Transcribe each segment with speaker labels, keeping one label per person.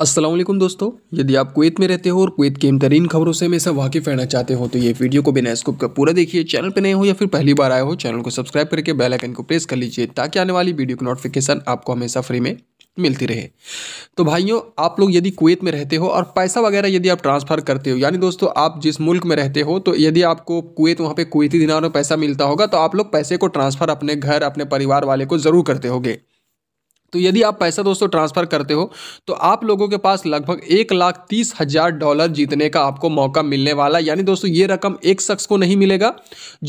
Speaker 1: असलम दोस्तों यदि आप कुवैत में रहते हो और कुवैत के इन तरीन खबरों से हमेशा वाकिफ रहना चाहते हो तो ये वीडियो को बिना स्कोप का पूरा देखिए चैनल पर नए हो या फिर पहली बार आए हो चैनल को सब्सक्राइब करके बेल आइकन को प्रेस कर लीजिए ताकि आने वाली वीडियो की नोटिफिकेशन आपको हमेशा फ्री में मिलती रहे तो भाइयों आप लोग यदि कुवैत में रहते हो और पैसा वगैरह यदि आप ट्रांसफ़र करते हो यानी दोस्तों आप जिस मुल्क में रहते हो तो यदि आपको कुवैत वहाँ पे कुवैती दिनारों में पैसा मिलता होगा तो आप लोग पैसे को ट्रांसफ़र अपने घर अपने परिवार वाले को ज़रूर करते होगे तो यदि आप पैसा दोस्तों ट्रांसफ़र करते हो तो आप लोगों के पास लगभग एक लाख तीस हज़ार डॉलर जीतने का आपको मौका मिलने वाला है यानी दोस्तों ये रकम एक शख्स को नहीं मिलेगा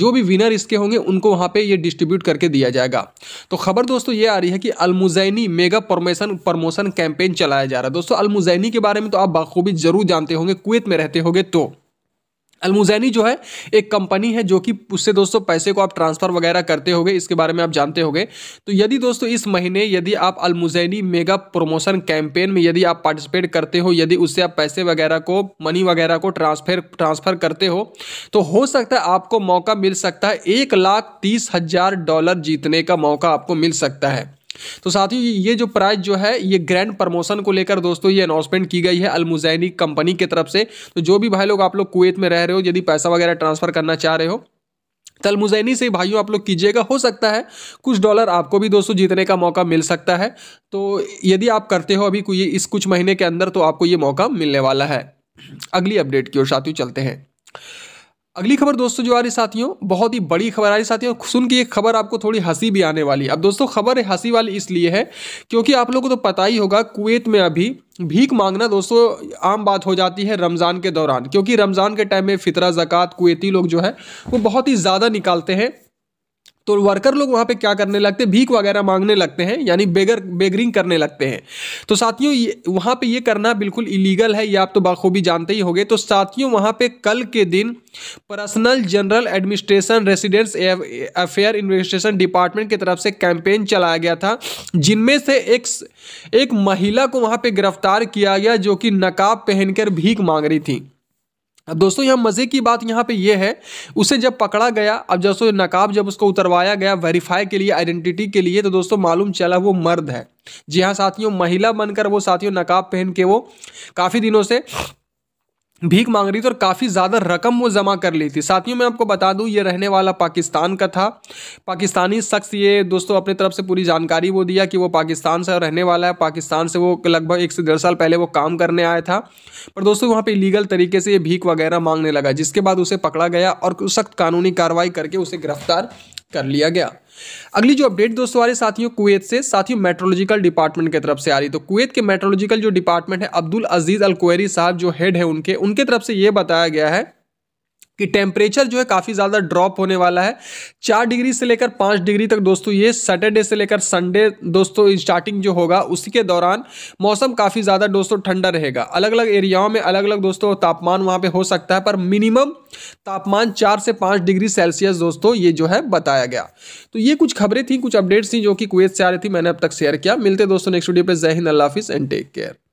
Speaker 1: जो भी विनर इसके होंगे उनको वहाँ पे ये डिस्ट्रीब्यूट करके दिया जाएगा तो खबर दोस्तों ये आ रही है कि Al Muzaini mega promotion promotion campaign चलाया जा रहा है दोस्तों अलमुजैनी के बारे में तो आप बाखूबी ज़रूर जानते होंगे कुवैत में रहते होंगे तो अलमुजैनी जो है एक कंपनी है जो कि उससे दोस्तों पैसे को आप ट्रांसफ़र वगैरह करते हो इसके बारे में आप जानते होगे तो यदि दोस्तों इस महीने यदि आप अलमुजैनी मेगा प्रमोशन कैंपेन में यदि आप पार्टिसिपेट करते हो यदि उससे आप पैसे वगैरह को मनी वगैरह को ट्रांसफर ट्रांसफ़र करते हो तो हो सकता है आपको मौका मिल सकता है एक लाख तीस हज़ार डॉलर जीतने का मौका आपको मिल सकता है तो साथियों ये जो प्राइस जो है ये ग्रैंड प्रमोशन को लेकर दोस्तों ये अनाउंसमेंट की गई है अलमुजैनी कंपनी की तरफ से तो जो भी भाई लोग आप लोग कुवैत में रह रहे हो यदि पैसा वगैरह ट्रांसफर करना चाह रहे हो तलमुजैनी तो से भाइयों आप लोग कीजिएगा हो सकता है कुछ डॉलर आपको भी दोस्तों जीतने का मौका मिल सकता है तो यदि आप करते हो अभी कोई इस कुछ महीने के अंदर तो आपको ये मौका मिलने वाला है अगली अपडेट की ओर साथियों चलते हैं अगली खबर दोस्तों जो आ रही साथियों बहुत ही बड़ी खबर आ रही साथियों सुन के एक खबर आपको थोड़ी हंसी भी आने वाली अब दोस्तों खबर हंसी वाली इसलिए है क्योंकि आप लोगों को तो पता ही होगा कुवैत में अभी भीख मांगना दोस्तों आम बात हो जाती है रमज़ान के दौरान क्योंकि रमज़ान के टाइम में फितरा ज़क़़त कुवैती लोग जो है वो बहुत ही ज़्यादा निकालते हैं तो वर्कर लोग वहाँ पे क्या करने लगते हैं भीख वगैरह मांगने लगते हैं यानी बेगर बेगरिंग करने लगते हैं तो साथियों वहाँ पे ये करना बिल्कुल इलीगल है ये आप तो बाखूबी जानते ही होंगे तो साथियों वहाँ पे कल के दिन personal general administration residence affair investigation department की तरफ से कैंपेन चलाया गया था जिनमें से एक एक महिला को वहाँ पर गिरफ्तार किया गया जो कि नकाब पहनकर भीख मांग रही थी अब दोस्तों यहाँ मज़े की बात यहाँ पे ये है उसे जब पकड़ा गया अब जैसे नकाब जब उसको उतरवाया गया वेरीफाई के लिए आइडेंटिटी के लिए तो दोस्तों मालूम चला वो मर्द है जी हाँ साथियों महिला बनकर वो साथियों नकाब पहन के वो काफ़ी दिनों से भीख मांग रही थी और काफ़ी ज़्यादा रकम वो जमा कर ली थी साथियों मैं आपको बता दूं ये रहने वाला पाकिस्तान का था पाकिस्तानी शख्स ये दोस्तों अपनी तरफ से पूरी जानकारी वो दिया कि वो पाकिस्तान से रहने वाला है पाकिस्तान से वो लगभग एक से डेढ़ साल पहले वो काम करने आया था पर दोस्तों वहाँ पर इलीगल तरीके से ये भीख वगैरह मांगने लगा जिसके बाद उसे पकड़ा गया और सख्त कानूनी कार्रवाई करके उसे गिरफ्तार कर लिया गया अगली जो अपडेट दोस्तों आ रही साथियों कुवैत से साथियों मेट्रोलॉजिकल डिपार्टमेंट की तरफ से आ रही तो कुवैत के मेट्रोलॉजिकल जो डिपार्टमेंट है अब्दुल अजीज़ अल कुरी साहब जो हेड है उनके उनके तरफ से यह बताया गया है कि टेम्परेचर जो है काफ़ी ज़्यादा ड्रॉप होने वाला है चार डिग्री से लेकर पाँच डिग्री तक दोस्तों ये सैटरडे से लेकर संडे दोस्तों स्टार्टिंग जो होगा उसी के दौरान मौसम काफ़ी ज़्यादा दोस्तों ठंडा रहेगा अलग अलग एरियाओं में अलग अलग दोस्तों तापमान वहाँ पर हो सकता है पर मिनिमम तापमान चार से पाँच डिग्री सेल्सियस दोस्तों ये जो है बताया गया तो ये कुछ खबरें थी कुछ अपडेट्स थी जो कि कुवैत से आ रही थी मैंने अब तक शेयर किया मिलते दोस्तों नेक्स्ट वीडियो पर जय हिंद अल्लाह हाफिज़ एंड टेक केयर